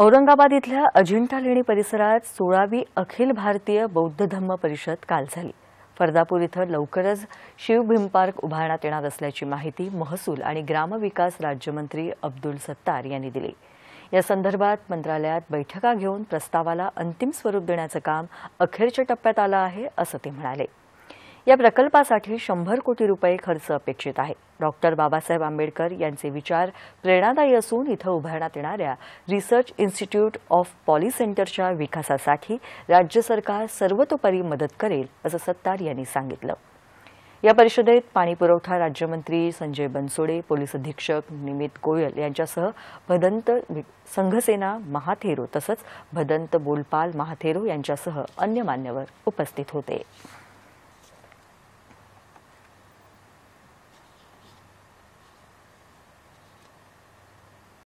औरंगाबाद इथल्या अजिंठा लेणी परिसरात सोळावी अखिल भारतीय बौद्ध धम्म परिषद काल झाली फर्दापूर इथं लवकरच शिवभीम पार्क उभारण्यात येणार असल्याची माहिती महसूल आणि ग्रामविकास राज्यमंत्री अब्दुल सत्तार यांनी दिली या संदर्भात मंत्रालयात बैठका घेऊन प्रस्तावाला अंतिम स्वरूप देण्याचं काम अखेरच्या टप्प्यात आलं आहे असं ते म्हणाले या प्रकल्पासाठी शंभर कोटी रुपये खर्च अपेक्षित आहे डॉक्टर बाबासाहेब आंबेडकर यांचे विचार प्रेरणादायी असून इथं उभारण्यात येणाऱ्या रिसर्च इन्स्टिट्यूट ऑफ पॉली सेंटरच्या विकासासाठी राज्य सरकार सर्वतोपरी मदत करेल असं सत्तार यांनी सांगितलं या परिषदेत पाणीपुरवठा राज्यमंत्री संजय बनसोडे पोलीस अधीक्षक निमित गोयल यांच्यासह भदंत संघसेना महाथेरो तसंच भदंत बोलपाल महाथेरो यांच्यासह अन्य मान्यवर उपस्थित होते